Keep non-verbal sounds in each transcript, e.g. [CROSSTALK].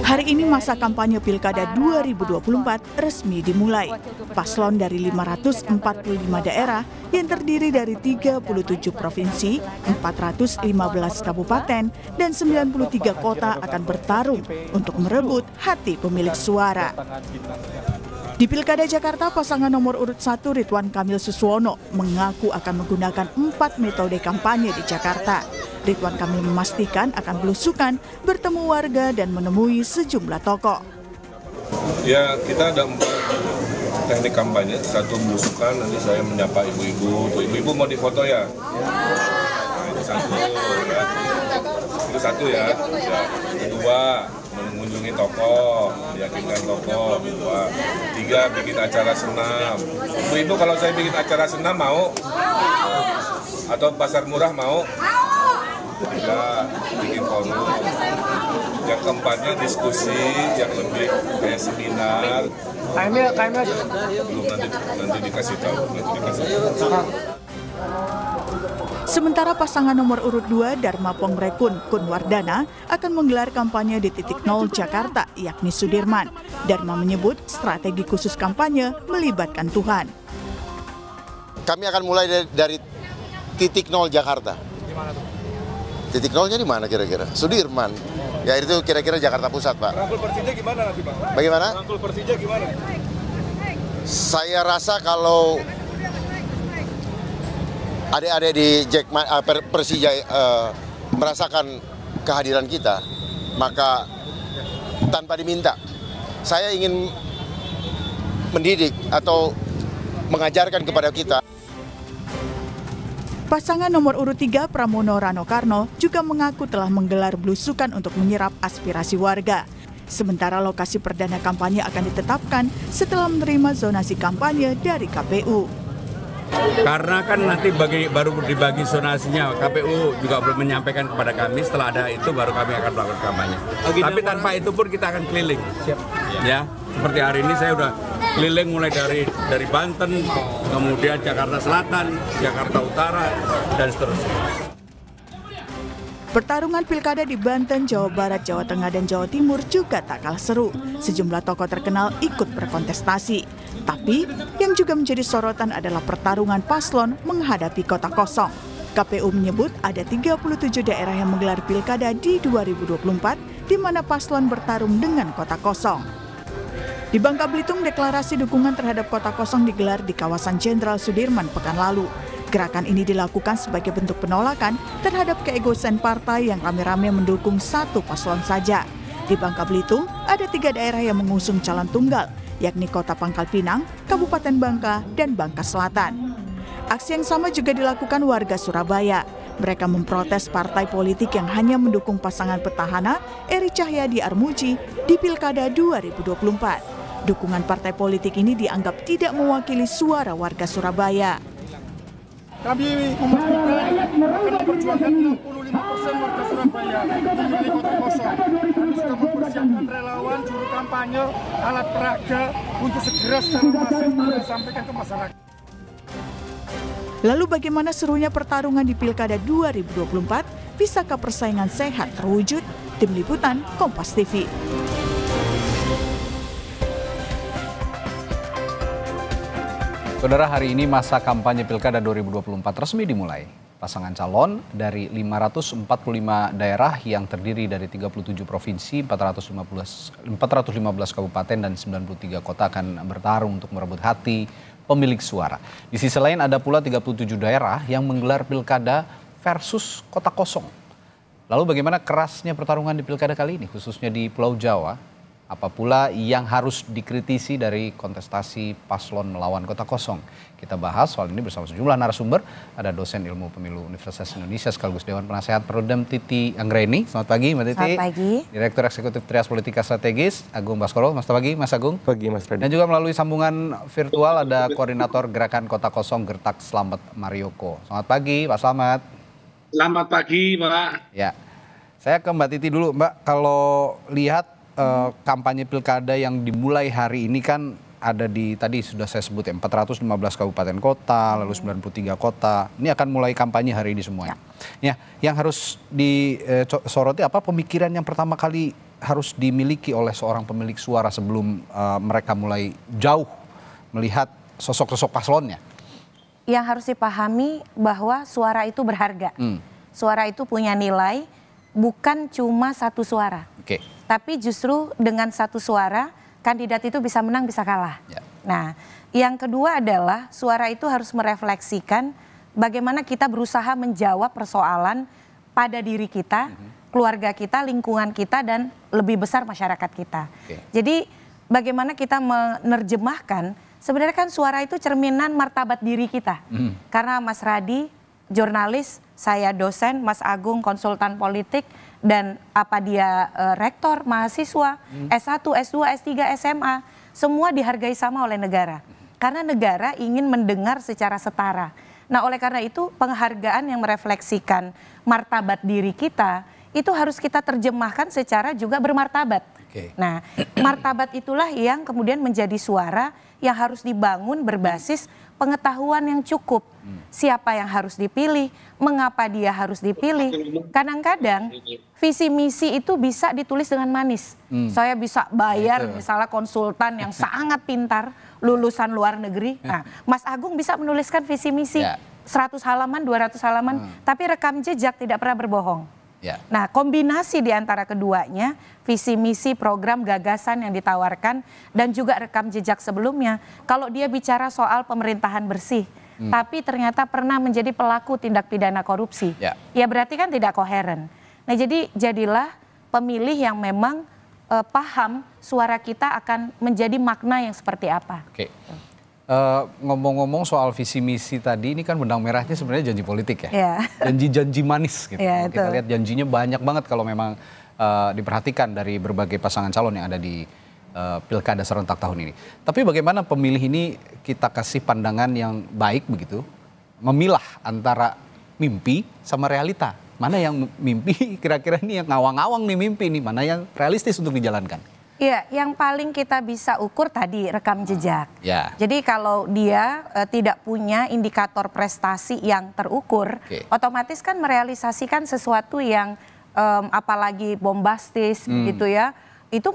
Hari ini masa kampanye Pilkada 2024 resmi dimulai. Paslon dari 545 daerah yang terdiri dari 37 provinsi, 415 kabupaten, dan 93 kota akan bertarung untuk merebut hati pemilik suara. Di Pilkada Jakarta, pasangan nomor urut 1 Ridwan Kamil Suswono mengaku akan menggunakan empat metode kampanye di Jakarta. Ridwan Kamil memastikan akan belusukan, bertemu warga, dan menemui sejumlah tokoh. Ya, kita ada empat teknik kampanye. Satu belusukan, nanti saya menyapa ibu-ibu. Ibu-ibu mau difoto ya? Nah, itu satu. Ya. Itu satu ya. ya. Kedua, mengunjungi toko, meyakinkan toko. Dua, tiga bikin acara senam. Bu ibu kalau saya bikin acara senam mau? Atau pasar murah mau? Tiga ya, bikin forum. Yang keempatnya diskusi yang lebih kayak seminar. Kaimil, kaimil. Belum nanti nanti dikasih tahu, nanti dikasih tahu. Sementara pasangan nomor urut 2 Dharma Pongrekun Kunwardana akan menggelar kampanye di titik nol ya. Jakarta, yakni Sudirman. Dharma menyebut strategi khusus kampanye melibatkan Tuhan. Kami akan mulai dari, dari titik nol Jakarta. Titik nolnya di mana kira-kira? Sudirman. Ya itu kira-kira Jakarta Pusat, Pak. Rangkul Persija gimana nanti, Pak? Bagaimana? Rangkul Persija gimana? Saya rasa kalau adik-adik di Jackman, uh, eh, Persija uh, merasakan kehadiran kita, maka tanpa diminta, saya ingin mendidik atau mengajarkan kepada kita. Pasangan nomor urut 3 Pramono Rano Karno juga mengaku telah menggelar blusukan untuk menyerap aspirasi warga. Sementara lokasi perdana kampanye akan ditetapkan setelah menerima zonasi kampanye dari KPU. Karena kan nanti bagi, baru dibagi zonasinya, KPU juga belum menyampaikan kepada kami. Setelah ada itu baru kami akan melakukan kampanye. Agenda Tapi tanpa orang... itu pun kita akan keliling. Siap. Ya, seperti hari ini saya sudah keliling mulai dari dari Banten, kemudian Jakarta Selatan, Jakarta Utara, dan seterusnya. Pertarungan pilkada di Banten, Jawa Barat, Jawa Tengah, dan Jawa Timur juga tak kalah seru. Sejumlah tokoh terkenal ikut berkontestasi. Tapi, yang juga menjadi sorotan adalah pertarungan paslon menghadapi kota kosong. KPU menyebut ada 37 daerah yang menggelar pilkada di 2024, di mana paslon bertarung dengan kota kosong. Di Bangka Belitung, deklarasi dukungan terhadap kota kosong digelar di kawasan Jenderal Sudirman pekan lalu. Gerakan ini dilakukan sebagai bentuk penolakan terhadap keegoisan partai yang rame-rame mendukung satu paslon saja. Di Bangka Belitung, ada tiga daerah yang mengusung calon tunggal, yakni Kota Pangkal Pinang, Kabupaten Bangka, dan Bangka Selatan. Aksi yang sama juga dilakukan warga Surabaya. Mereka memprotes partai politik yang hanya mendukung pasangan petahana Eri Cahyadi Armuji di Pilkada 2024. Dukungan partai politik ini dianggap tidak mewakili suara warga Surabaya. Kami umat akan memperjuangkan 65 persen warga Surabaya di kota kosong. Kami sudah mempersiapkan relawan, juru kampanye, alat peraga untuk segera secara masif disampaikan ke masyarakat. Lalu bagaimana serunya pertarungan di Pilkada 2024? Bisakah persaingan sehat terwujud? Tim Liputan Kompas TV. Saudara, hari ini masa kampanye Pilkada 2024 resmi dimulai. Pasangan calon dari 545 daerah yang terdiri dari 37 provinsi, 415, 415 kabupaten dan 93 kota akan bertarung untuk merebut hati pemilik suara. Di sisi lain ada pula 37 daerah yang menggelar Pilkada versus kota kosong. Lalu bagaimana kerasnya pertarungan di Pilkada kali ini khususnya di Pulau Jawa? Apa pula yang harus dikritisi dari kontestasi paslon melawan kota kosong? Kita bahas soal ini bersama sejumlah narasumber. Ada dosen ilmu pemilu Universitas Indonesia sekaligus Dewan Penasehat Perudem Titi Anggreni. Selamat pagi Mbak Titi. Selamat pagi. Direktur Eksekutif Trias Politika Strategis Agung Baskoro. Mas pagi Mas Agung. Pagi Mas Redi. Dan juga melalui sambungan virtual ada Koordinator Gerakan Kota Kosong Gertak Selamat Marioko. Selamat pagi Pak Slamet. Selamat pagi Mbak. Ya. Saya ke Mbak Titi dulu Mbak. Kalau lihat uh, kampanye pilkada yang dimulai hari ini kan ada di tadi sudah saya sebut ya 415 kabupaten kota lalu 93 hmm. kota ini akan mulai kampanye hari ini semuanya. Ya, ya yang harus disoroti eh, apa pemikiran yang pertama kali harus dimiliki oleh seorang pemilik suara sebelum uh, mereka mulai jauh melihat sosok-sosok paslonnya. Yang harus dipahami bahwa suara itu berharga. Hmm. Suara itu punya nilai bukan cuma satu suara. Oke. Okay tapi justru dengan satu suara kandidat itu bisa menang bisa kalah. Ya. Nah, yang kedua adalah suara itu harus merefleksikan bagaimana kita berusaha menjawab persoalan pada diri kita, mm -hmm. keluarga kita, lingkungan kita dan lebih besar masyarakat kita. Okay. Jadi bagaimana kita menerjemahkan sebenarnya kan suara itu cerminan martabat diri kita. Mm. Karena Mas Radi jurnalis, saya dosen, Mas Agung konsultan politik, dan apa dia e, rektor, mahasiswa, hmm. S1, S2, S3, SMA, semua dihargai sama oleh negara. Karena negara ingin mendengar secara setara. Nah, oleh karena itu penghargaan yang merefleksikan martabat diri kita itu harus kita terjemahkan secara juga bermartabat Okay. Nah, martabat itulah yang kemudian menjadi suara yang harus dibangun berbasis pengetahuan yang cukup. Siapa yang harus dipilih, mengapa dia harus dipilih. Kadang-kadang visi misi itu bisa ditulis dengan manis. Hmm. Saya bisa bayar nah, misalnya konsultan yang sangat pintar, lulusan luar negeri. [LAUGHS] Nah, Mas Agung bisa menuliskan visi misi. Yeah. Ya. 100 halaman, 200 halaman, hmm. tapi rekam jejak tidak pernah berbohong. Ya. Nah, kombinasi di antara keduanya, visi misi, program, gagasan yang ditawarkan dan juga rekam jejak sebelumnya. Kalau dia bicara soal pemerintahan bersih, hmm. tapi ternyata pernah menjadi pelaku tindak pidana korupsi. Ya, ya berarti kan tidak koheren. Nah, jadi jadilah pemilih yang memang uh, paham suara kita akan menjadi makna yang seperti apa. Oke. Okay. Eh, ngomong-ngomong soal visi misi tadi ini kan benang merahnya sebenarnya janji politik ya. janji iya. Janji-janji manis gitu. Yeah, Kita lihat janjinya banyak banget kalau memang uh, diperhatikan dari berbagai pasangan calon yang ada di uh, pilkada serentak tahun ini. Tapi bagaimana pemilih ini kita kasih pandangan yang baik begitu, memilah antara mimpi sama realita. Mana yang mimpi [LAUGHS] kira-kira ini yang ngawang-ngawang nih mimpi ini, mana yang realistis untuk dijalankan? Iya, yang paling kita bisa ukur tadi rekam jejak. Ya. Jadi kalau dia e, tidak punya indikator prestasi yang terukur, okay. otomatis kan merealisasikan sesuatu yang e, apalagi bombastis hmm. gitu ya, itu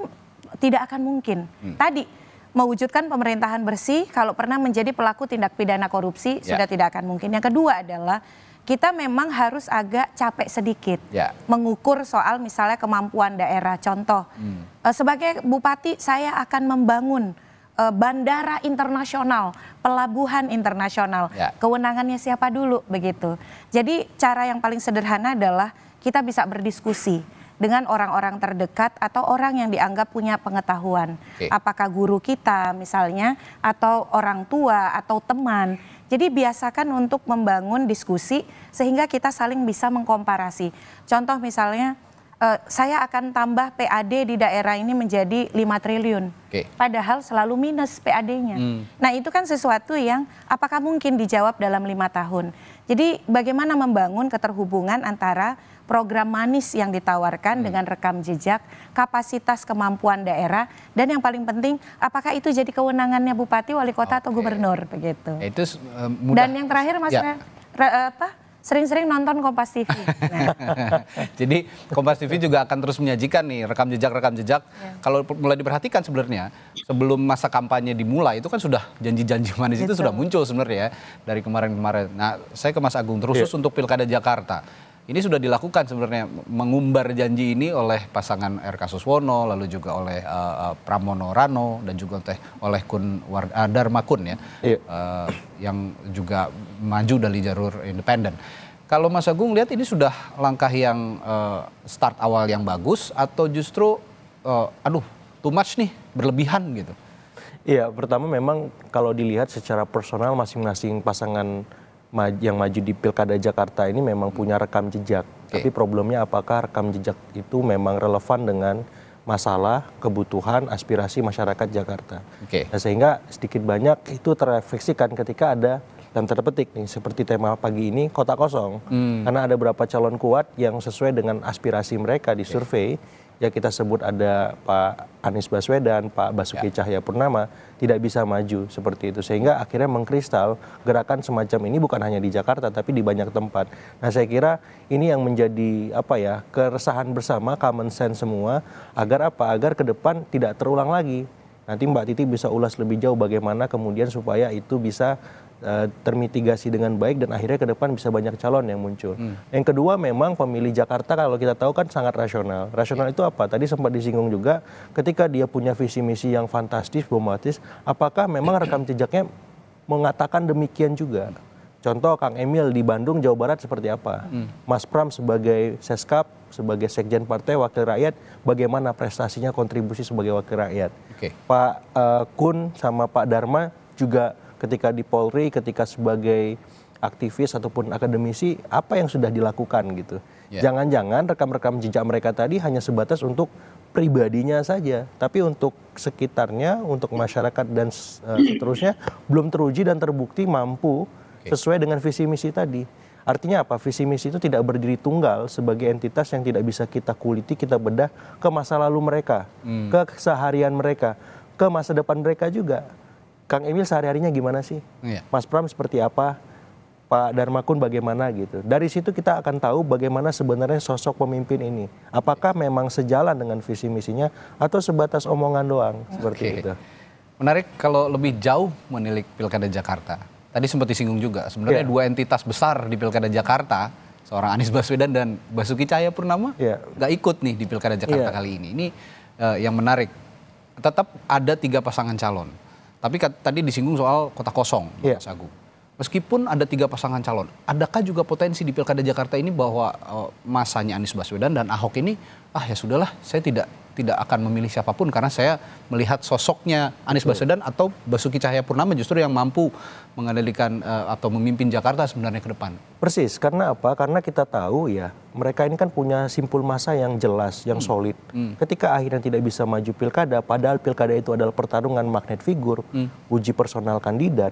tidak akan mungkin. Hmm. Tadi mewujudkan pemerintahan bersih kalau pernah menjadi pelaku tindak pidana korupsi ya. sudah tidak akan mungkin. Yang kedua adalah kita memang harus agak capek sedikit ya. mengukur soal misalnya kemampuan daerah. Contoh, hmm. Eh, sebagai bupati saya akan membangun eh, bandara internasional, pelabuhan internasional. Ya. Kewenangannya siapa dulu begitu. Jadi cara yang paling sederhana adalah kita bisa berdiskusi dengan orang-orang terdekat atau orang yang dianggap punya pengetahuan. Okay. Apakah guru kita misalnya atau orang tua atau teman jadi biasakan untuk membangun diskusi sehingga kita saling bisa mengkomparasi. Contoh misalnya uh, saya akan tambah PAD di daerah ini menjadi 5 triliun. Okay. Padahal selalu minus PAD-nya. Hmm. Nah, itu kan sesuatu yang apakah mungkin dijawab dalam lima tahun. Jadi bagaimana membangun keterhubungan antara program manis yang ditawarkan hmm. dengan rekam jejak, kapasitas kemampuan daerah, dan yang paling penting apakah itu jadi kewenangannya bupati, wali kota okay. atau gubernur begitu. Itu eh, mudah. Dan yang terakhir Mas ya. Eh, apa? sering-sering nonton Kompas TV. [LAUGHS] Jadi Kompas TV juga akan terus menyajikan nih rekam jejak rekam jejak. Ya. Kalau mulai diperhatikan sebenarnya sebelum masa kampanye dimulai itu kan sudah janji-janji manis Betul. itu sudah muncul sebenarnya ya, dari kemarin-kemarin. Nah, saya ke Mas Agung terus ya. untuk Pilkada Jakarta ini sudah dilakukan sebenarnya mengumbar janji ini oleh pasangan RK Suswono, lalu juga oleh uh, Pramono Rano dan juga oleh Kun War, uh, Dharma Kun ya, iya. uh, yang juga maju dari jalur independen. Kalau Mas Agung lihat ini sudah langkah yang uh, start awal yang bagus atau justru uh, aduh too much nih berlebihan gitu? Iya, pertama memang kalau dilihat secara personal masing-masing pasangan yang maju di Pilkada Jakarta ini memang punya rekam jejak. Okay. Tapi problemnya apakah rekam jejak itu memang relevan dengan masalah, kebutuhan, aspirasi masyarakat Jakarta. Okay. Nah, sehingga sedikit banyak itu terefleksikan ketika ada dan terpetik nih seperti tema pagi ini kota kosong hmm. karena ada beberapa calon kuat yang sesuai dengan aspirasi mereka di survei ya kita sebut ada Pak Anies Baswedan, Pak Basuki ya. Purnama tidak bisa maju seperti itu sehingga akhirnya mengkristal gerakan semacam ini bukan hanya di Jakarta tapi di banyak tempat. Nah, saya kira ini yang menjadi apa ya, keresahan bersama common sense semua agar apa? Agar ke depan tidak terulang lagi. Nanti Mbak Titi bisa ulas lebih jauh bagaimana kemudian supaya itu bisa Eh, termitigasi dengan baik dan akhirnya ke depan bisa banyak calon yang muncul. Hmm. Yang kedua memang pemilih Jakarta kalau kita tahu kan sangat rasional. Rasional itu apa? Tadi sempat disinggung juga ketika dia punya visi misi yang fantastis, bombastis, apakah memang rekam jejaknya mengatakan demikian juga? Contoh Kang Emil di Bandung, Jawa Barat seperti apa? Hmm. Mas Pram sebagai seskap, sebagai sekjen partai, wakil rakyat, bagaimana prestasinya, kontribusi sebagai wakil rakyat? Okay. Pak uh, Kun sama Pak Dharma juga ketika di Polri, ketika sebagai aktivis ataupun akademisi apa yang sudah dilakukan gitu. Ya. Jangan-jangan ya. rekam-rekam jejak mereka tadi hanya sebatas untuk pribadinya saja, tapi untuk sekitarnya, untuk masyarakat dan uh, [CLEARS THROAT] seterusnya belum teruji dan terbukti mampu okay. sesuai dengan visi misi tadi. Artinya apa? Visi misi itu tidak berdiri tunggal sebagai entitas yang tidak bisa kita kuliti, kita bedah ke masa lalu mereka, hmm. ke keseharian mereka, ke masa depan mereka juga Kang Emil sehari-harinya gimana sih? Yeah. Mas Pram seperti apa? Pak Darmakun bagaimana gitu. Dari situ kita akan tahu bagaimana sebenarnya sosok pemimpin ini. Apakah memang sejalan dengan visi misinya atau sebatas omongan doang seperti itu. Menarik kalau lebih jauh menilik Pilkada Jakarta. Tadi sempat disinggung juga sebenarnya yeah. dua entitas besar di Pilkada Jakarta, seorang Anies Baswedan dan Basuki Cahaya Purnama yeah. gak ikut nih di Pilkada Jakarta yeah. kali ini. Ini uh, yang menarik. Tetap ada tiga pasangan calon tapi tadi disinggung soal kota kosong, yeah. Mas Agung. Meskipun ada tiga pasangan calon, adakah juga potensi di Pilkada Jakarta ini bahwa uh, masanya Anies Baswedan dan Ahok ini, ah ya sudahlah, saya tidak tidak akan memilih siapapun karena saya melihat sosoknya Anies Baswedan atau Basuki Cahaya Purnama justru yang mampu mengendalikan uh, atau memimpin Jakarta sebenarnya ke depan. Persis, karena apa? Karena kita tahu ya, mereka ini kan punya simpul masa yang jelas, yang hmm. solid. Hmm. Ketika akhirnya tidak bisa maju pilkada, padahal pilkada itu adalah pertarungan magnet figur, hmm. uji personal kandidat,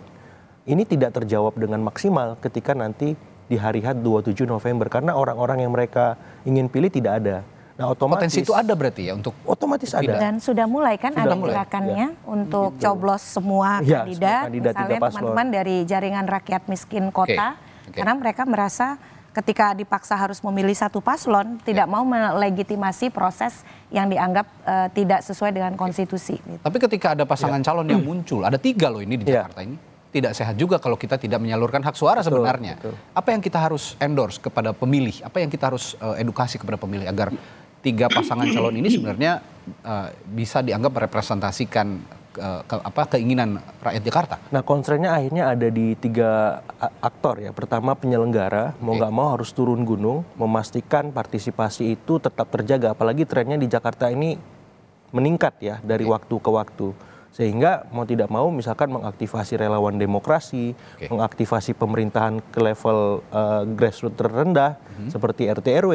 ini tidak terjawab dengan maksimal ketika nanti di hari H 27 November karena orang-orang yang mereka ingin pilih tidak ada. Nah, otomatis potensi itu ada berarti ya untuk otomatis ada. Dan sudah mulai kan sudah ada mulai. gerakannya ya. untuk Begitu. coblos semua ya, kandidat, semua kandidat misalnya teman-teman dari jaringan rakyat miskin kota okay. Okay. karena mereka merasa ketika dipaksa harus memilih satu paslon tidak ya. mau melegitimasi proses yang dianggap uh, tidak sesuai dengan konstitusi. Gitu. Tapi ketika ada pasangan ya. calon yang muncul, ada tiga loh ini di ya. Jakarta ini tidak sehat juga kalau kita tidak menyalurkan hak suara betul, sebenarnya. Betul. Apa yang kita harus endorse kepada pemilih? Apa yang kita harus uh, edukasi kepada pemilih agar tiga pasangan calon ini sebenarnya uh, bisa dianggap merepresentasikan eh, ke, apa keinginan rakyat Jakarta. Nah, konsernya akhirnya ada di tiga aktor ya. Pertama penyelenggara mau nggak mau harus turun gunung memastikan partisipasi itu tetap terjaga. Apalagi trennya di Jakarta ini meningkat ya dari okay. waktu ke waktu sehingga mau tidak mau misalkan mengaktifasi relawan demokrasi, okay. mengaktifasi pemerintahan ke level uh, grassroots terendah mm -hmm. seperti RT RW,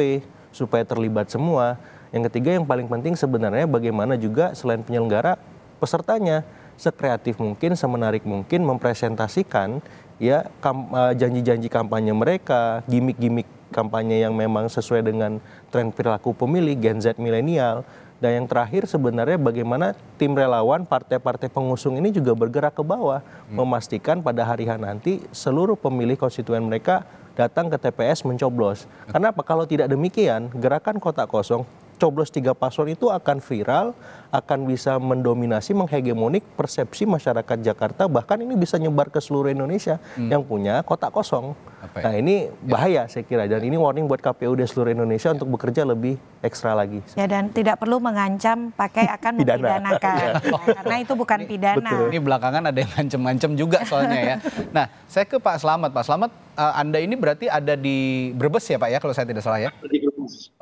supaya terlibat semua. Yang ketiga yang paling penting sebenarnya bagaimana juga selain penyelenggara pesertanya sekreatif mungkin, semenarik mungkin mempresentasikan ya eh, janji-janji kam, kampanye mereka, gimmick-gimmick kampanye yang memang sesuai dengan tren perilaku pemilih Gen Z milenial. Dan yang terakhir sebenarnya bagaimana tim relawan partai-partai pengusung ini juga bergerak ke bawah hmm. memastikan pada hari hari nanti seluruh pemilih konstituen mereka datang ke tps mencoblos. Kenapa? Kalau tidak demikian, gerakan kotak kosong coblos tiga paslon itu akan viral, akan bisa mendominasi, menghegemonik persepsi masyarakat Jakarta, bahkan ini bisa nyebar ke seluruh Indonesia hmm. yang punya kota kosong. ya? Nah ini ya. bahaya ya. saya kira, dan ya. ini warning buat KPU di seluruh Indonesia ya. untuk bekerja lebih ekstra lagi. Ya dan tidak perlu mengancam pakai akan [LAUGHS] Pidana. mempidanakan, ya. [LAUGHS] karena itu bukan ini, pidana. Betul. Ini belakangan ada yang ngancem-ngancem juga soalnya ya. Nah saya ke Pak Selamat, Pak Selamat uh, Anda ini berarti ada di Brebes ya Pak ya kalau saya tidak salah ya?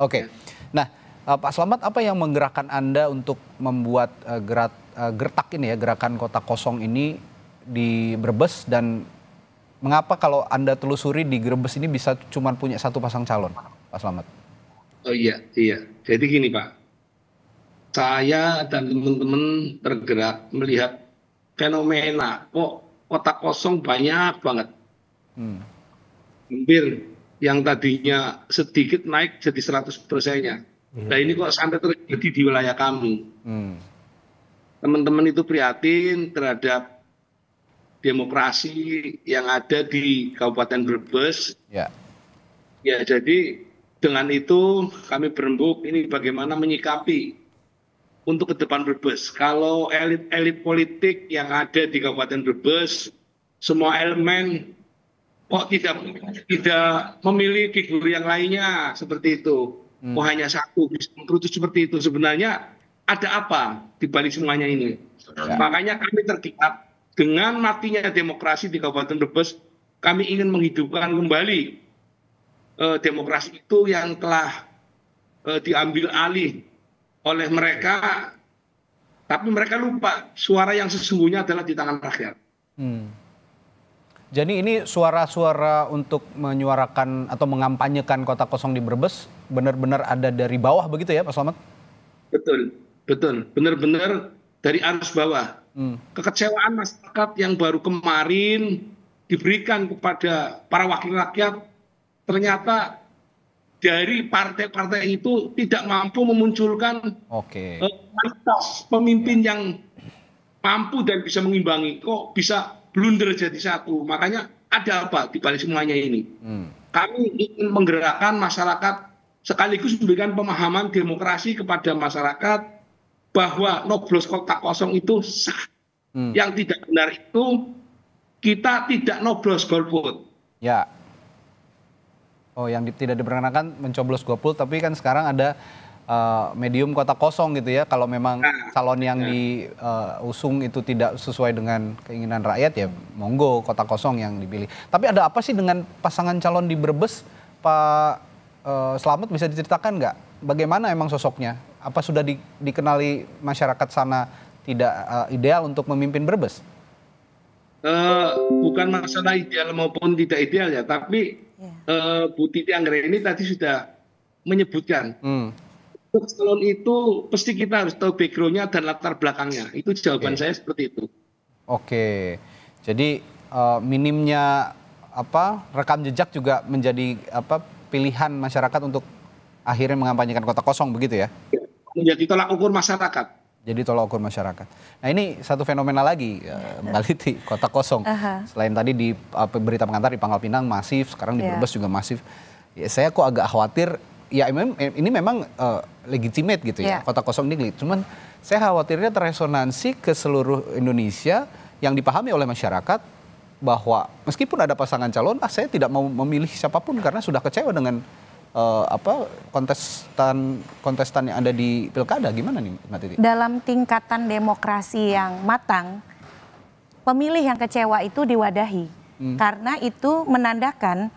Oke, okay. Ya. nah Eh, Pak Selamat, apa yang menggerakkan Anda untuk membuat uh, gerat, eh, gertak ini ya, gerakan kota kosong ini di Brebes dan mengapa kalau Anda telusuri di Brebes ini bisa cuma punya satu pasang calon, Pak Selamat? Oh iya, iya. Jadi gini Pak, saya dan teman-teman tergerak melihat fenomena kok kota kosong banyak banget. Hmm. Hampir yang tadinya sedikit naik jadi 100 persennya Nah ini kok sampai terjadi di wilayah kami. Hmm. Teman-teman hmm. itu prihatin terhadap demokrasi yang ada di Kabupaten Brebes. Ya. Ya jadi dengan itu kami berembuk ini bagaimana menyikapi untuk ke depan Brebes. Kalau elit-elit politik yang ada di Kabupaten Brebes, semua elemen kok tidak tidak memiliki figur yang lainnya seperti itu. Oh hanya satu, Brutus seperti itu. Sebenarnya ada apa di balik semuanya ini? Ya. Makanya kami tergiat dengan matinya demokrasi di Kabupaten Brebes, kami ingin menghidupkan kembali eh, demokrasi itu yang telah eh, diambil alih oleh mereka, tapi mereka lupa suara yang sesungguhnya adalah di tangan rakyat. Hmm. Jadi ini suara-suara untuk menyuarakan atau mengampanyekan kota kosong di Brebes benar-benar ada dari bawah begitu ya Pak Slamet? Betul, betul. Benar-benar dari arus bawah. Hmm. Kekecewaan masyarakat yang baru kemarin diberikan kepada para wakil rakyat ternyata dari partai-partai itu tidak mampu memunculkan okay. Eh, kualitas pemimpin yang mampu dan bisa mengimbangi. Kok bisa blunder jadi satu. Makanya ada apa di balik semuanya ini? Hmm. Kami ingin menggerakkan masyarakat sekaligus memberikan pemahaman demokrasi kepada masyarakat bahwa noblos kotak kosong itu sah. Hmm. Yang tidak benar itu kita tidak noblos golput. Ya. Oh, yang tidak diperkenankan mencoblos golput, tapi kan sekarang ada Eh, medium kota kosong gitu ya kalau memang nah, calon yang diusung uh, itu tidak sesuai dengan keinginan rakyat ya monggo kota kosong yang dipilih. Tapi ada apa sih dengan pasangan calon di Brebes Pak uh, eh, Selamat bisa diceritakan nggak bagaimana emang sosoknya? Apa sudah di, dikenali masyarakat sana tidak uh, ideal untuk memimpin Brebes? Uh, bukan masalah ideal maupun tidak ideal ya, tapi yeah. Iya. uh, Bu Titi ini tadi sudah menyebutkan hmm untuk calon itu pasti kita harus tahu backgroundnya dan latar belakangnya. Itu jawaban okay. saya seperti itu. Oke, jadi uh, minimnya apa rekam jejak juga menjadi apa pilihan masyarakat untuk akhirnya mengampanyekan kota kosong begitu ya? Menjadi tolak ukur masyarakat. Jadi tolak ukur masyarakat. Nah ini satu fenomena lagi, eh, Mbak Liti, kota kosong. Uh-huh. Selain tadi di berita pengantar di Pangkal Pinang masif, sekarang di yeah. Brebes juga masif. Ya, saya kok agak khawatir ya ini eh, memang uh, legitimate gitu ya yeah. kota kosong ini cuman saya khawatirnya teresonansi ke seluruh Indonesia yang dipahami oleh masyarakat bahwa meskipun ada pasangan calon ah saya tidak mau memilih siapapun karena sudah kecewa dengan uh, apa kontestan kontestan yang ada di pilkada gimana nih Mbak Titi? Dalam tingkatan demokrasi yang matang, pemilih yang kecewa itu diwadahi. Hmm. Karena itu menandakan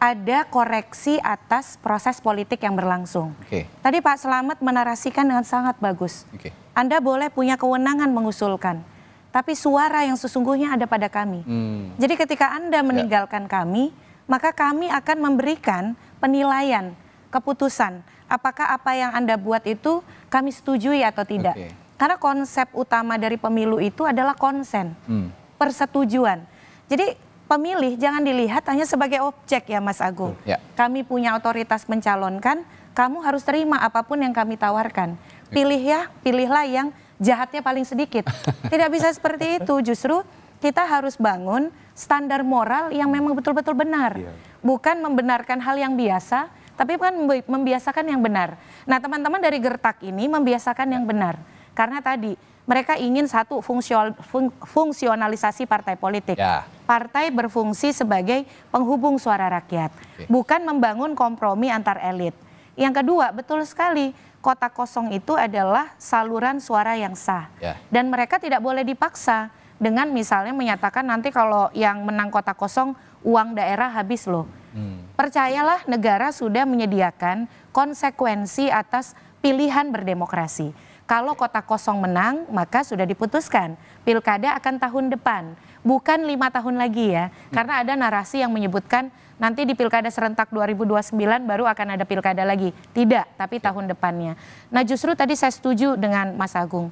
ada koreksi atas proses politik yang berlangsung. Okay. Tadi Pak Selamat menarasikan dengan sangat bagus. Okay. Anda boleh punya kewenangan mengusulkan, tapi suara yang sesungguhnya ada pada kami. Hmm. Jadi ketika Anda ya. meninggalkan ya. kami, maka kami akan memberikan penilaian, keputusan apakah apa yang Anda buat itu kami setujui atau tidak. Okay. Karena konsep utama dari pemilu itu adalah konsen, hmm. persetujuan. Jadi pemilih jangan dilihat hanya sebagai objek ya Mas Agung. Ya. Kami punya otoritas mencalonkan, kamu harus terima apapun yang kami tawarkan. Pilih ya, pilihlah yang jahatnya paling sedikit. [LAUGHS] Tidak bisa seperti itu, justru kita harus bangun standar moral yang memang betul-betul benar. Iya. Bukan membenarkan hal yang biasa, tapi kan membiasakan yang benar. Nah, teman-teman dari Gertak ini membiasakan yang benar. Karena tadi mereka ingin satu fungsional, fung, fungsionalisasi partai politik. Ya. Partai berfungsi sebagai penghubung suara rakyat, okay. bukan membangun kompromi antar elit. Yang kedua, betul sekali kota kosong itu adalah saluran suara yang sah. Ya. Dan mereka tidak boleh dipaksa dengan misalnya menyatakan nanti kalau yang menang kota kosong uang daerah habis loh. Hmm. Percayalah negara sudah menyediakan konsekuensi atas pilihan berdemokrasi. Kalau kota kosong menang, maka sudah diputuskan pilkada akan tahun depan, bukan lima tahun lagi ya. Karena ada narasi yang menyebutkan nanti di pilkada serentak 2029 baru akan ada pilkada lagi. Tidak, tapi tahun depannya. Nah justru tadi saya setuju dengan Mas Agung.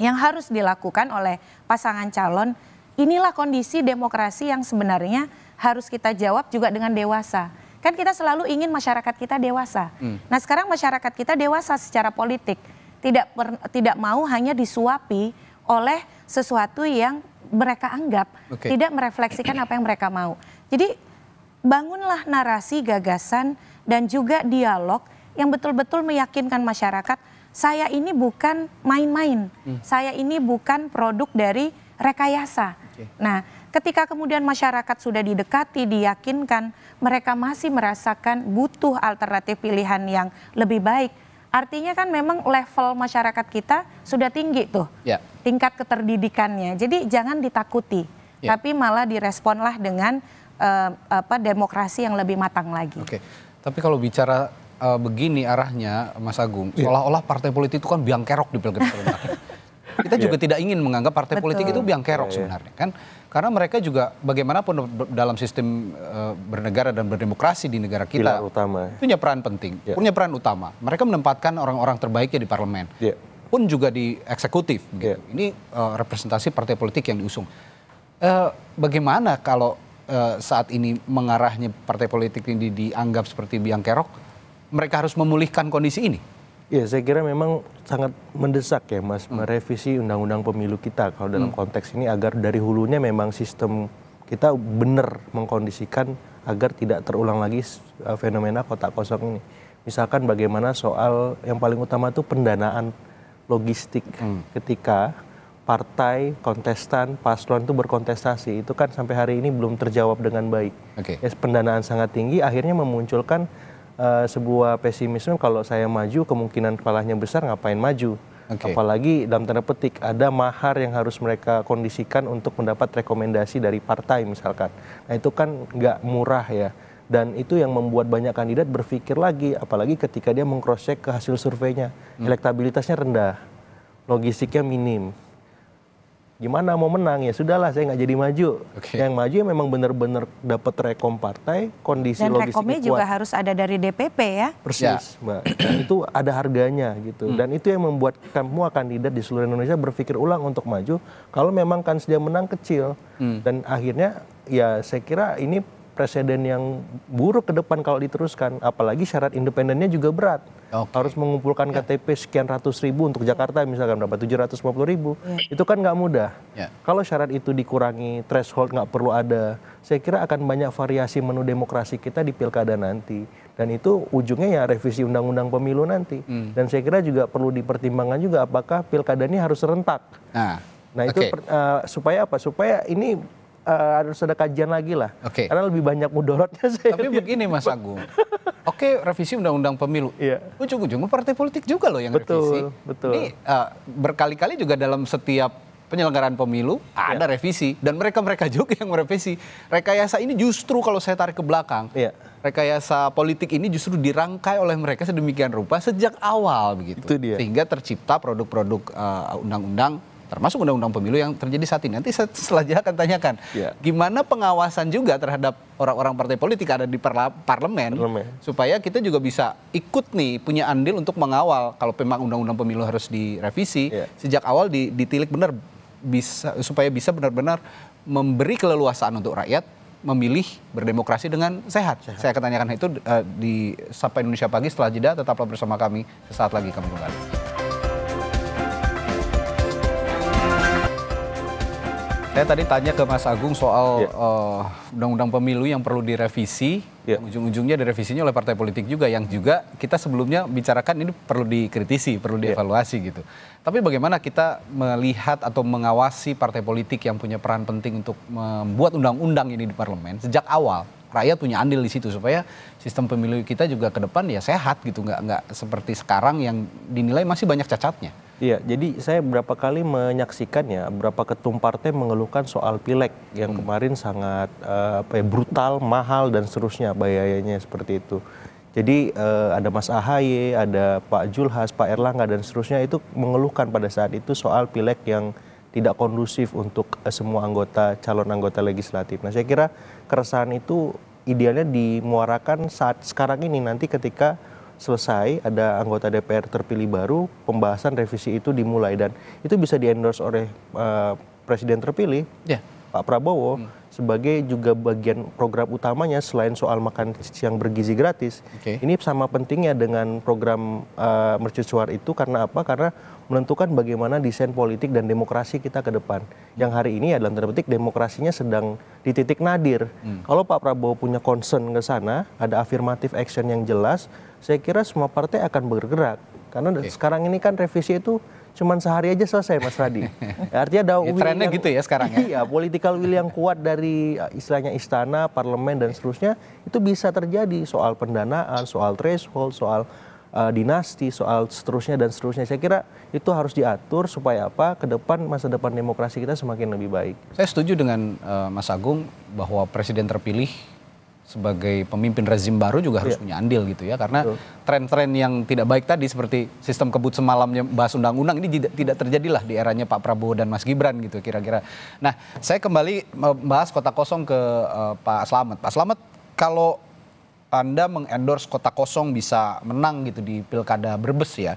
Yang harus dilakukan oleh pasangan calon, inilah kondisi demokrasi yang sebenarnya harus kita jawab juga dengan dewasa Kan kita selalu ingin masyarakat kita dewasa. Hmm. Nah sekarang masyarakat kita dewasa secara politik. Tidak per, tidak mau hanya disuapi oleh sesuatu yang mereka anggap. Okay. Tidak merefleksikan apa yang mereka mau. Jadi bangunlah narasi, gagasan, dan juga dialog yang betul-betul meyakinkan masyarakat saya ini bukan main-main. Hmm. Saya ini bukan produk dari rekayasa. Okay. Nah Ketika kemudian masyarakat sudah didekati, diyakinkan, mereka masih merasakan butuh alternatif pilihan yang lebih baik. Artinya kan memang level masyarakat kita sudah tinggi tuh, yeah. tingkat keterdidikannya. Jadi jangan ditakuti, yeah. tapi malah diresponlah dengan uh, apa demokrasi yang lebih matang lagi. Oke, tapi kalau bicara uh, begini arahnya, Mas Agung, yeah. seolah-olah partai politik itu kan biang kerok di pilkada [LAUGHS] Kita juga yeah. tidak ingin menganggap partai Betul. politik itu biang kerok yeah, iya. sebenarnya kan. Karena mereka juga bagaimanapun dalam sistem uh, bernegara dan berdemokrasi di negara kita Pilar utama. punya peran penting, yeah. punya peran utama. Mereka menempatkan orang-orang terbaiknya di parlemen. Yeah. Pun juga di eksekutif gitu. Iya. Ini uh, representasi partai politik yang diusung. Uh, bagaimana kalau uh, saat ini mengarahnya partai politik ini dianggap seperti biang kerok? Mereka harus memulihkan kondisi ini. Ya, saya kira memang sangat mendesak ya Mas hmm. merevisi undang-undang pemilu kita kalau dalam hmm. konteks ini agar dari hulunya memang sistem kita benar mengkondisikan agar tidak terulang lagi eh, fenomena kotak kosong ini. Misalkan bagaimana soal yang paling utama itu pendanaan logistik hmm. ketika partai, kontestan, paslon itu berkontestasi itu kan sampai hari ini belum terjawab dengan baik. Okay. Ya, pendanaan sangat tinggi akhirnya memunculkan uh, sebuah pesimisme kalau saya maju kemungkinan kalahnya besar ngapain maju. Okay. Apalagi dalam tanda petik ada mahar yang harus mereka kondisikan untuk mendapat rekomendasi dari partai misalkan. Nah itu kan nggak murah ya. Dan itu yang membuat banyak kandidat berpikir lagi, apalagi ketika dia mengcrosscheck ke hasil surveinya, hmm. elektabilitasnya rendah, logistiknya minim gimana mau menang ya sudahlah saya nggak jadi maju. Okay. Yang maju ya memang benar-benar dapat rekom partai, kondisi Dan logistik rekomnya kuat. juga harus ada dari DPP ya. Persis, ya. Mbak. Dan itu ada harganya gitu. Hmm. Dan itu yang membuat semua kandidat di seluruh Indonesia berpikir ulang untuk maju kalau memang kan sudah menang kecil. Hmm. Dan akhirnya ya saya kira ini presiden yang buruk ke depan kalau diteruskan. Apalagi syarat independennya juga berat. Okay. Harus mengumpulkan yeah. KTP sekian ratus ribu untuk Jakarta misalkan berapa? 750 ribu. Yeah. Itu kan nggak mudah. Yeah. Kalau syarat itu dikurangi, threshold nggak perlu ada. Saya kira akan banyak variasi menu demokrasi kita di pilkada nanti. Dan itu ujungnya ya revisi undang-undang pemilu nanti. Mm. Dan saya kira juga perlu dipertimbangkan juga apakah pilkada ini harus serentak. Nah, nah itu okay. per, uh, supaya apa? Supaya ini uh, harus ada kajian lagi lah. Okay. Karena lebih banyak mudorotnya saya. Tapi lihat. begini Mas Agung. Oke, okay, revisi undang-undang pemilu. Iya. Ujung-ujungnya partai politik juga loh yang betul, revisi. Betul. Ini uh, berkali-kali juga dalam setiap penyelenggaraan pemilu iya. ada revisi dan mereka-mereka juga yang merevisi. Rekayasa ini justru kalau saya tarik ke belakang, iya. rekayasa politik ini justru dirangkai oleh mereka sedemikian rupa sejak awal begitu. Itu dia. Sehingga tercipta produk-produk uh, undang-undang termasuk undang-undang pemilu yang terjadi saat ini. Nanti setelah jeda akan tanyakan ya. gimana pengawasan juga terhadap orang-orang partai politik ada di parlemen, parlemen supaya kita juga bisa ikut nih punya andil untuk mengawal kalau memang undang-undang pemilu harus direvisi ya. sejak awal ditilik benar bisa supaya bisa benar-benar memberi keleluasaan untuk rakyat memilih berdemokrasi dengan sehat. sehat. Saya akan tanyakan itu uh, di Sapa Indonesia Pagi setelah jeda tetaplah bersama kami sesaat lagi kami kembali. Saya tadi tanya ke Mas Agung soal yeah. Iya. uh, undang-undang pemilu yang perlu direvisi. Yeah. Ujung-ujungnya direvisinya oleh partai politik juga yang juga kita sebelumnya bicarakan ini perlu dikritisi, perlu iya. dievaluasi yeah. gitu. Tapi bagaimana kita melihat atau mengawasi partai politik yang punya peran penting untuk membuat undang-undang ini di parlemen sejak awal? Rakyat punya andil di situ supaya sistem pemilu kita juga ke depan ya sehat gitu, nggak nggak seperti sekarang yang dinilai masih banyak cacatnya. Iya, jadi saya berapa kali menyaksikannya, berapa ketum partai mengeluhkan soal pilek yang hmm. kemarin sangat uh, ya, brutal, mahal dan seterusnya bayayanya seperti itu. Jadi uh, ada Mas Ahaye, ada Pak Julhas, Pak Erlangga dan seterusnya itu mengeluhkan pada saat itu soal pilek yang tidak kondusif untuk uh, semua anggota calon anggota legislatif. Nah, saya kira keresahan itu idealnya dimuarakan saat sekarang ini nanti ketika selesai, ada anggota DPR terpilih baru, pembahasan revisi itu dimulai dan itu bisa diendorse oleh uh, presiden terpilih yeah. Pak Prabowo hmm. sebagai juga bagian program utamanya selain soal makan siang bergizi gratis. Okay. Ini sama pentingnya dengan program uh, mercusuar itu karena apa? Karena menentukan bagaimana desain politik dan demokrasi kita ke depan. Yang hari ini adalah tanda petik demokrasinya sedang di titik nadir. Hmm. Kalau Pak Prabowo punya concern ke sana, ada affirmative action yang jelas, saya kira semua partai akan bergerak karena okay. sekarang ini kan revisi itu cuma sehari aja selesai Mas Radi. [LAUGHS] Artinya ada ya, trennya yang, gitu ya sekarang ya. Iya, political will yang kuat dari ya, istilahnya istana, parlemen dan seterusnya itu bisa terjadi soal pendanaan, soal threshold, soal uh, dinasti, soal seterusnya dan seterusnya. Saya kira itu harus diatur supaya apa? ke depan masa depan demokrasi kita semakin lebih baik. Saya setuju dengan uh, Mas Agung bahwa presiden terpilih sebagai pemimpin rezim baru juga harus yeah. punya andil gitu ya karena tren-tren yang tidak baik tadi seperti sistem kebut semalamnya bahas undang-undang ini tidak tidak terjadilah di eranya Pak Prabowo dan Mas Gibran gitu kira-kira. Nah, saya kembali membahas kota kosong ke uh, Pak Slamet. Pak Slamet kalau Anda mengendorse kota kosong bisa menang gitu di Pilkada Brebes ya.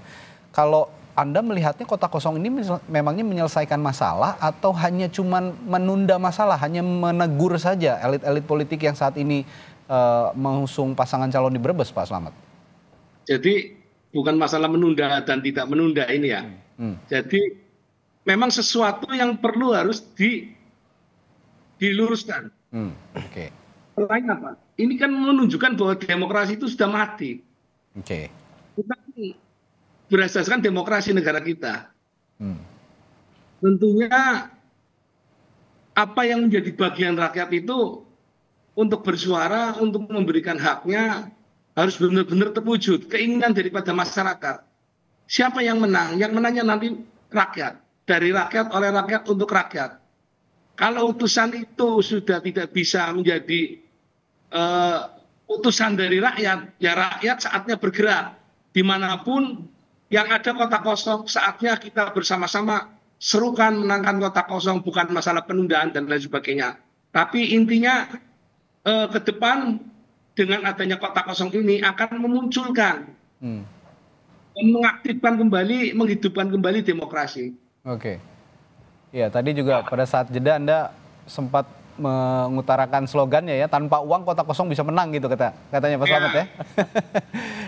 Kalau anda melihatnya kota kosong ini memangnya menyelesaikan masalah atau hanya cuman menunda masalah, hanya menegur saja elit-elit politik yang saat ini uh, mengusung pasangan calon di Brebes, Pak Slamet? Jadi bukan masalah menunda dan tidak menunda ini ya. Hmm. Hmm. Jadi memang sesuatu yang perlu harus di diluruskan. Hmm. Oke. Okay. apa? Ini kan menunjukkan bahwa demokrasi itu sudah mati. Oke. Okay berdasarkan demokrasi negara kita. Hmm. Tentunya apa yang menjadi bagian rakyat itu untuk bersuara, untuk memberikan haknya harus benar-benar terwujud keinginan daripada masyarakat. Siapa yang menang? Yang menangnya nanti rakyat. Dari rakyat oleh rakyat untuk rakyat. Kalau utusan itu sudah tidak bisa menjadi uh, utusan dari rakyat, ya rakyat saatnya bergerak dimanapun yang ada kota kosong saatnya kita bersama sama serukan menangkan kota kosong bukan masalah penundaan dan lain sebagainya. Tapi intinya eh, ke depan dengan adanya kota kosong ini akan memunculkan hmm. dan mengaktifkan kembali, menghidupkan kembali demokrasi. Oke. Okay. Ya, tadi juga pada saat jeda Anda sempat mengutarakan slogannya ya tanpa uang kota kosong bisa menang gitu kata katanya Pak Slamet iya. ya. ya.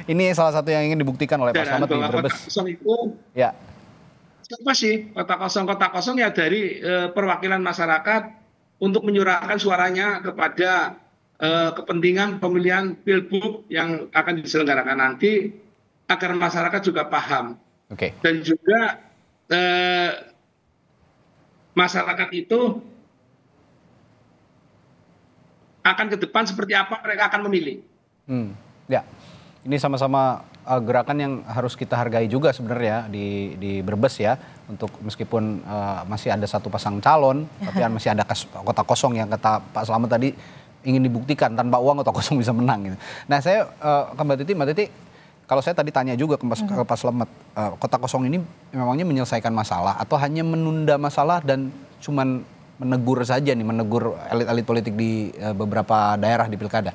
[LAUGHS] ini salah satu yang ingin dibuktikan oleh Pak Slamet di Brebes. itu ya. Siapa sih kota kosong kota kosong ya dari e, perwakilan masyarakat untuk menyuarakan suaranya kepada e, kepentingan pemilihan pilbup yang akan diselenggarakan nanti agar masyarakat juga paham. Oke. Okay. Dan juga e, masyarakat itu akan ke depan seperti apa mereka akan memilih. Hmm. Ya, ini sama-sama uh, gerakan yang harus kita hargai juga sebenarnya di di Brebes ya untuk meskipun uh, masih ada satu pasang calon [LAUGHS] tapi kan masih ada kas, kota kosong yang kata Pak Selamat tadi ingin dibuktikan tanpa uang kota kosong bisa menang gitu. Nah, saya uh, eh, ke Mbak Titi, Mbak Titi kalau saya tadi tanya juga ke Pak ke mhm. Pak Selamat, kota kosong ini memangnya menyelesaikan masalah atau hanya menunda masalah dan cuman menegur saja nih, menegur elit-elit politik di uh, beberapa daerah di pilkada?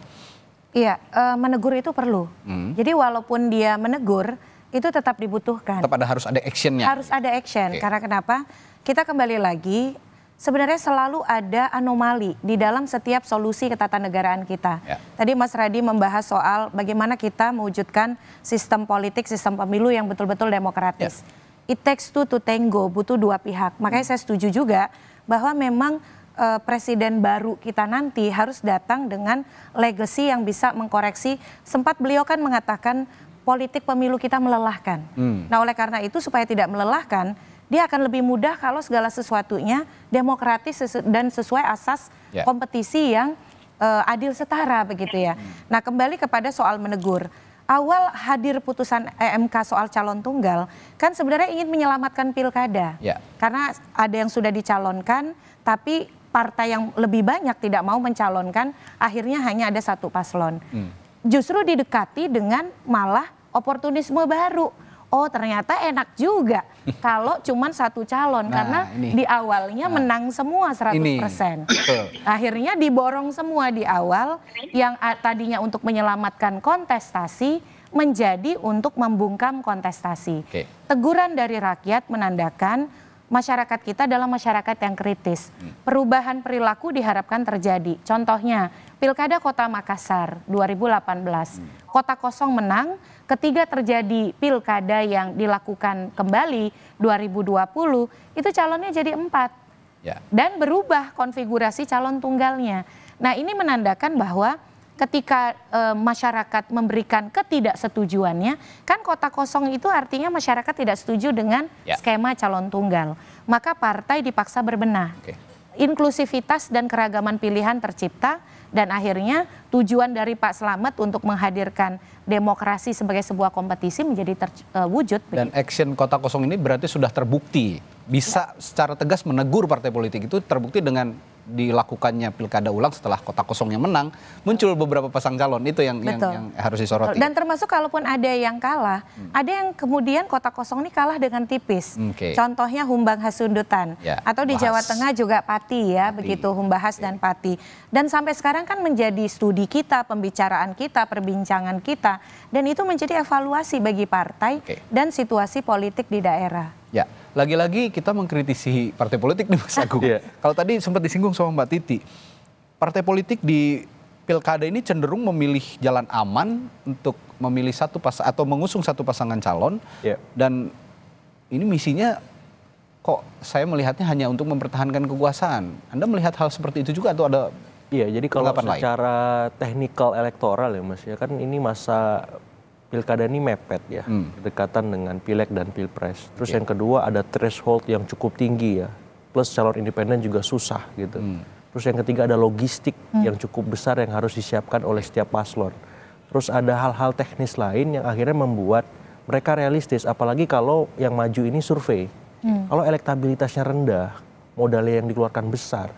Iya, uh, menegur itu perlu. Hmm. Jadi walaupun dia menegur, itu tetap dibutuhkan. Tetap ada harus ada actionnya. Harus ada action. Okay. Karena kenapa? Kita kembali lagi, sebenarnya selalu ada anomali di dalam setiap solusi ketatanegaraan kita. Ya. Tadi Mas Radi membahas soal bagaimana kita mewujudkan sistem politik, sistem pemilu yang betul-betul demokratis. Ya. It takes two to tango, butuh dua pihak. Makanya saya setuju juga bahwa memang uh, presiden baru kita nanti harus datang dengan legacy yang bisa mengkoreksi. Sempat beliau kan mengatakan politik pemilu kita melelahkan. Hmm. Nah, oleh karena itu supaya tidak melelahkan, dia akan lebih mudah kalau segala sesuatunya demokratis sesu dan sesuai asas yeah. kompetisi yang uh, adil setara begitu ya. Hmm. Nah, kembali kepada soal menegur awal hadir putusan EMK soal calon tunggal kan sebenarnya ingin menyelamatkan pilkada ya. karena ada yang sudah dicalonkan tapi partai yang lebih banyak tidak mau mencalonkan akhirnya hanya ada satu paslon hmm. justru didekati dengan malah oportunisme baru oh ternyata enak juga kalau cuma satu calon nah, karena ini. di awalnya nah. menang semua 100%. Ini. Akhirnya diborong semua di awal yang ah, tadinya untuk menyelamatkan kontestasi menjadi untuk membungkam kontestasi. Okay. Teguran dari rakyat menandakan masyarakat kita dalam masyarakat yang kritis. Hmm. Perubahan perilaku diharapkan terjadi. Contohnya, Pilkada Kota Makassar 2018. Hmm. Kota kosong menang, ketiga terjadi pilkada yang dilakukan kembali 2020 itu calonnya jadi empat ya. dan berubah konfigurasi calon tunggalnya. Nah ini menandakan bahwa ketika e, masyarakat memberikan ketidaksetujuannya, kan kota kosong itu artinya masyarakat tidak setuju dengan ya. skema calon tunggal, maka partai dipaksa berbenah. Okay inklusivitas dan keragaman pilihan tercipta dan akhirnya tujuan dari Pak Slamet untuk menghadirkan demokrasi sebagai sebuah kompetisi menjadi terwujud. E, dan action kota kosong ini berarti sudah terbukti bisa ya. secara tegas menegur partai politik itu terbukti dengan dilakukannya pilkada ulang setelah kota kosongnya menang muncul beberapa pasang calon itu yang yang, yang harus disoroti dan termasuk kalaupun ada yang kalah hmm. ada yang kemudian kota kosong ini kalah dengan tipis okay. contohnya Humbang Hasundutan ya, atau di bahas. Jawa Tengah juga Pati ya pati. begitu Humbahas okay. dan Pati dan sampai sekarang kan menjadi studi kita pembicaraan kita perbincangan kita dan itu menjadi evaluasi bagi partai okay. dan situasi politik di daerah ya lagi-lagi kita mengkritisi partai politik di Mas Agung. [LAUGHS] yeah. Kalau tadi sempat disinggung sama Mbak Titi, partai politik di pilkada ini cenderung memilih jalan aman untuk memilih satu pas atau mengusung satu pasangan calon yeah. dan ini misinya kok saya melihatnya hanya untuk mempertahankan kekuasaan. Anda melihat hal seperti itu juga atau ada Iya, jadi kalau secara teknikal elektoral ya Mas ya kan ini masa pilkada ini mepet ya, hmm. dekatan dengan pileg dan pilpres. Terus yeah. yang kedua ada threshold yang cukup tinggi ya, plus calon independen juga susah gitu. Hmm. Terus yang ketiga ada logistik hmm. yang cukup besar yang harus disiapkan oleh setiap paslon. Terus ada hal-hal teknis lain yang akhirnya membuat mereka realistis, apalagi kalau yang maju ini survei. Hmm. Kalau elektabilitasnya rendah, modalnya yang dikeluarkan besar,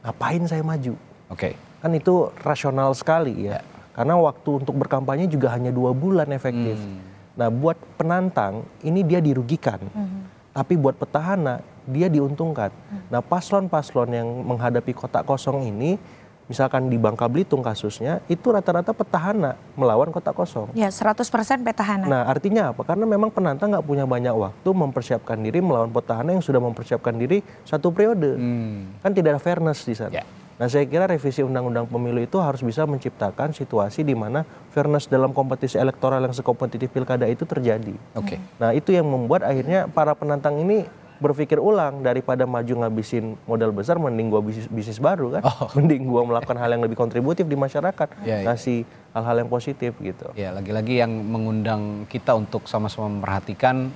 ngapain saya maju? Oke. Okay. Kan itu rasional sekali ya. Yeah karena waktu untuk berkampanye juga hanya dua bulan efektif. Hmm. Nah, buat penantang ini dia dirugikan, hmm. tapi buat petahana dia diuntungkan. Hmm. Nah, paslon-paslon yang menghadapi kotak kosong ini misalkan di Bangka Belitung kasusnya, itu rata-rata petahana melawan kotak kosong. Ya, 100% petahana. Nah, artinya apa? Karena memang penantang nggak punya banyak waktu mempersiapkan diri melawan petahana yang sudah mempersiapkan diri satu periode. Hmm. Kan tidak ada fairness di sana. Ya. Nah, saya kira revisi undang-undang pemilu itu harus bisa menciptakan situasi di mana fairness dalam kompetisi elektoral yang sekompetitif pilkada itu terjadi. Oke. Okay. Nah, itu yang membuat akhirnya para penantang ini berpikir ulang daripada maju ngabisin modal besar mending gua bisnis, bisnis baru kan oh. [LAUGHS] mending gua melakukan hal yang lebih kontributif di masyarakat yeah, ya. ngasih yeah. hal-hal yang positif gitu ya lagi-lagi yang mengundang kita untuk sama-sama memperhatikan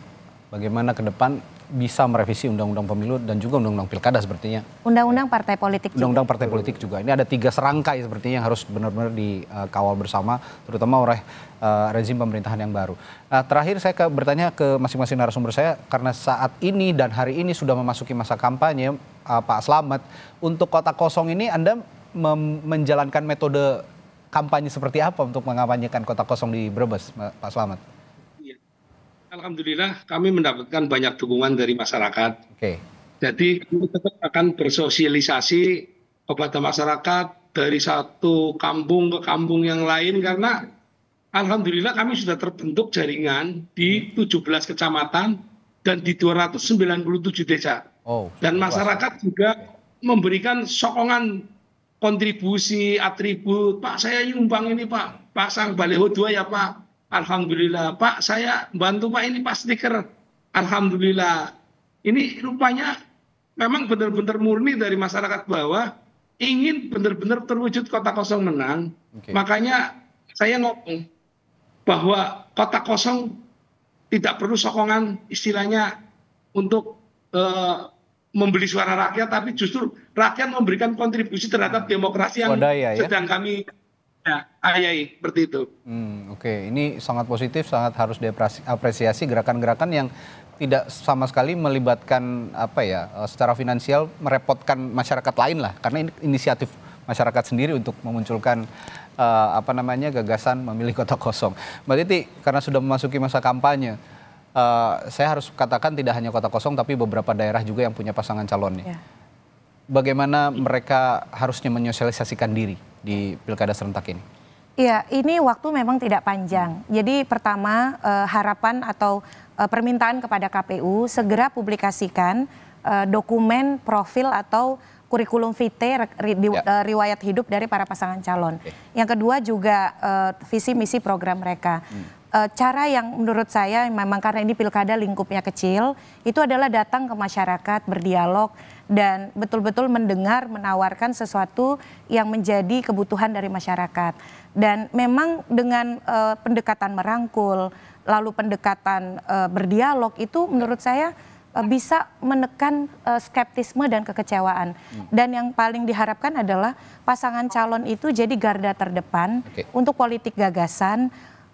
bagaimana ke depan bisa merevisi undang-undang pemilu dan juga undang-undang pilkada sepertinya. Undang-undang partai politik. Undang-undang partai politik juga. Ini ada tiga serangkai sepertinya yang harus benar-benar dikawal bersama, terutama oleh uh, rezim pemerintahan yang baru. Nah, terakhir saya ke, bertanya ke masing-masing narasumber saya karena saat ini dan hari ini sudah memasuki masa kampanye uh, Pak Slamet untuk kota kosong ini Anda menjalankan metode kampanye seperti apa untuk mengampanyekan kota kosong di Brebes, Pak Slamet? alhamdulillah kami mendapatkan banyak dukungan dari masyarakat. Oke. Jadi kami tetap akan bersosialisasi kepada masyarakat dari satu kampung ke kampung yang lain karena alhamdulillah kami sudah terbentuk jaringan di 17 kecamatan dan di 297 desa. Oh, dan masyarakat juga memberikan sokongan kontribusi atribut Pak saya nyumbang ini Pak pasang baliho dua ya Pak Alhamdulillah, Pak saya bantu Pak ini Pak stiker. Alhamdulillah. Ini rupanya memang benar-benar murni dari masyarakat bawah ingin benar-benar terwujud kota kosong menang. Okay. Makanya saya ngomong bahwa kota kosong tidak perlu sokongan istilahnya untuk uh, membeli suara rakyat, tapi justru rakyat memberikan kontribusi terhadap hmm. demokrasi yang Wadaya, ya? sedang kami Ya, AYI seperti itu. Hmm, Oke, okay. ini sangat positif, sangat harus diapresiasi gerakan-gerakan yang tidak sama sekali melibatkan apa ya eh, secara finansial merepotkan masyarakat lain lah karena ini inisiatif masyarakat sendiri untuk memunculkan uh, apa namanya gagasan memilih kota kosong. Mbak Titi, karena sudah memasuki masa kampanye, uh, saya harus katakan tidak hanya kota kosong tapi beberapa daerah juga yang punya pasangan calonnya. Ya. Bagaimana mereka harusnya menyosialisasikan diri? di pilkada serentak ini? Ya, ini waktu memang tidak panjang. Jadi pertama eh, harapan atau eh, permintaan kepada KPU segera publikasikan eh, dokumen profil atau kurikulum vitae ri, ya. Eh, riwayat hidup dari para pasangan calon. Okay. Yang kedua juga uh, visi misi program mereka. Hmm. Eh, cara yang menurut saya memang karena ini pilkada lingkupnya kecil, itu adalah datang ke masyarakat berdialog dan betul-betul mendengar menawarkan sesuatu yang menjadi kebutuhan dari masyarakat dan memang dengan uh, pendekatan merangkul lalu pendekatan uh, berdialog itu iya. menurut saya uh, bisa menekan uh, skeptisme dan kekecewaan. Hmm. Dan yang paling diharapkan adalah pasangan calon itu jadi garda terdepan okay. untuk politik gagasan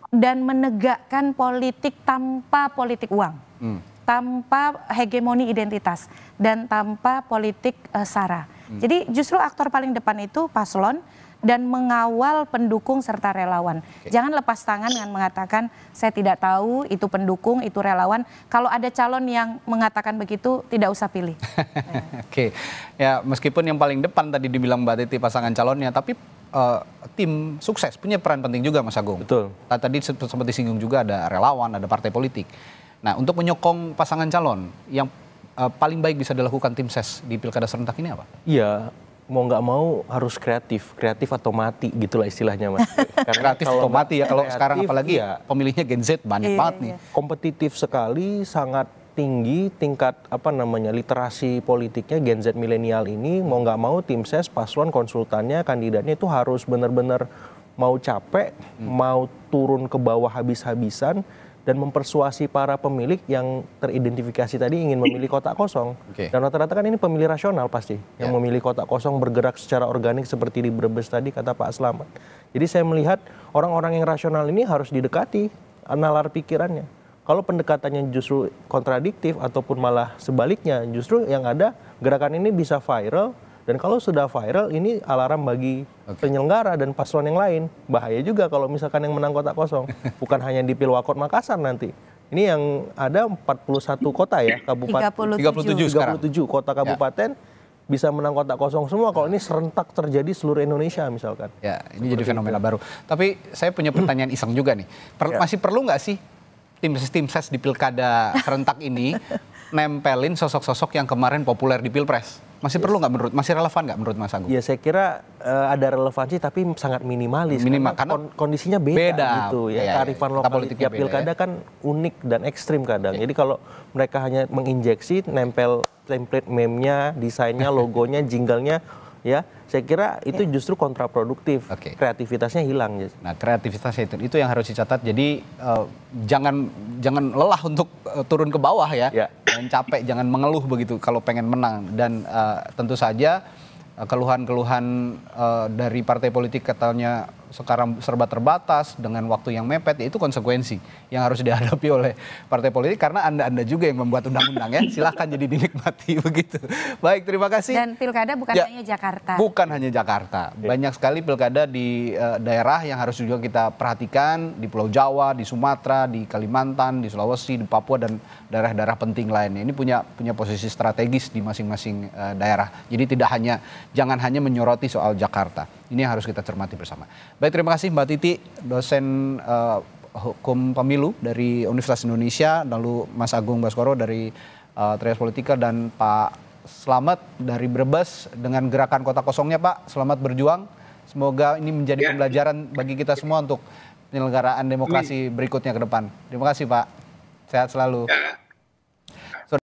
dan menegakkan politik tanpa politik uang. Hmm tanpa hegemoni identitas dan tanpa politik uh, sara. Hmm. Jadi justru aktor paling depan itu paslon dan mengawal pendukung serta relawan. Okay. Jangan lepas tangan dengan mengatakan saya tidak tahu itu pendukung, itu relawan. Kalau ada calon yang mengatakan begitu tidak usah pilih. [LAUGHS] Oke. Okay. Ya, meskipun yang paling depan tadi dibilang Mbak Titi pasangan calonnya, tapi uh, tim sukses punya peran penting juga Mas Agung. Betul. Tadi sempat disinggung juga ada relawan, ada partai politik. Nah, untuk menyokong pasangan calon yang uh, paling baik bisa dilakukan tim ses di pilkada serentak ini apa? Iya, mau nggak mau harus kreatif, kreatif atau mati gitulah istilahnya mas. [LAUGHS] Karena kreatif atau mati ya kalau sekarang apalagi ya iya. pemilihnya Gen Z banyak iya, banget iya. nih. Kompetitif sekali, sangat tinggi tingkat apa namanya literasi politiknya Gen Z milenial ini mau nggak mau tim ses paslon konsultannya kandidatnya itu harus benar-benar mau capek, hmm. mau turun ke bawah habis-habisan dan mempersuasi para pemilik yang teridentifikasi tadi ingin memilih kotak kosong. Okay. Dan rata-rata kan ini pemilih rasional pasti yang ya. memilih kotak kosong bergerak secara organik seperti di Brebes tadi kata Pak Selamat. Jadi saya melihat orang-orang yang rasional ini harus didekati nalar pikirannya. Kalau pendekatannya justru kontradiktif ataupun malah sebaliknya, justru yang ada gerakan ini bisa viral, dan kalau sudah viral, ini alarm bagi okay. penyelenggara dan paslon yang lain. Bahaya juga kalau misalkan yang menang kotak kosong. [LAUGHS] Bukan hanya di Pilwakot Makassar nanti. Ini yang ada 41 ya, iya. kota ya, kabupaten. 37, 37, 37 kota kabupaten. Ya bisa menang kotak kosong semua kalau ini serentak terjadi seluruh Indonesia misalkan. Ya, ini Seperti jadi fenomena itu. baru. Tapi saya punya pertanyaan iseng juga nih. Per ya. Masih perlu nggak sih tim tim ses di pilkada serentak ini [LAUGHS] nempelin sosok-sosok yang kemarin populer di pilpres? Masih perlu nggak menurut, masih relevan nggak menurut Mas Agung? Ya saya kira uh, ada relevansi tapi sangat minimalis. Minimal, karena, karena kondisinya beda, beda gitu ya. ya Kearifan ya, lokal tiap pilkada ya. kan unik dan ekstrim kadang. Ya. Jadi kalau mereka hanya menginjeksi, nempel template meme-nya, desainnya, logonya, jinglenya ya saya kira itu iya. justru kontraproduktif okay. kreativitasnya hilang nah kreativitas itu itu yang harus dicatat jadi uh, jangan jangan lelah untuk uh, turun ke bawah ya ya jangan capek jangan mengeluh begitu kalau pengen menang dan uh, tentu saja keluhan-keluhan uh, dari partai politik katanya sekarang serba terbatas dengan waktu yang mepet ya itu konsekuensi yang harus dihadapi [LAUGHS] oleh partai politik karena anda anda juga yang membuat undang-undang ya silahkan jadi dinikmati [LAUGHS] begitu baik terima kasih dan pilkada bukan ya, hanya Jakarta bukan hanya Jakarta iya. banyak sekali pilkada di uh, daerah yang harus juga kita perhatikan di Pulau Jawa di Sumatera di Kalimantan di Sulawesi di Papua dan daerah-daerah penting lainnya ini punya punya posisi strategis di masing-masing uh, daerah jadi tidak hanya jangan hanya menyoroti soal Jakarta ini yang harus kita cermati bersama. Baik, terima kasih Mbak Titi, dosen uh, hukum pemilu dari Universitas Indonesia, lalu Mas Agung Baskoro dari uh, Trias Politika dan Pak Selamat dari Brebes dengan gerakan kota kosongnya Pak. Selamat berjuang. Semoga ini menjadi ya. pembelajaran bagi kita semua untuk penyelenggaraan demokrasi berikutnya ke depan. Terima kasih Pak. Sehat selalu. Ya.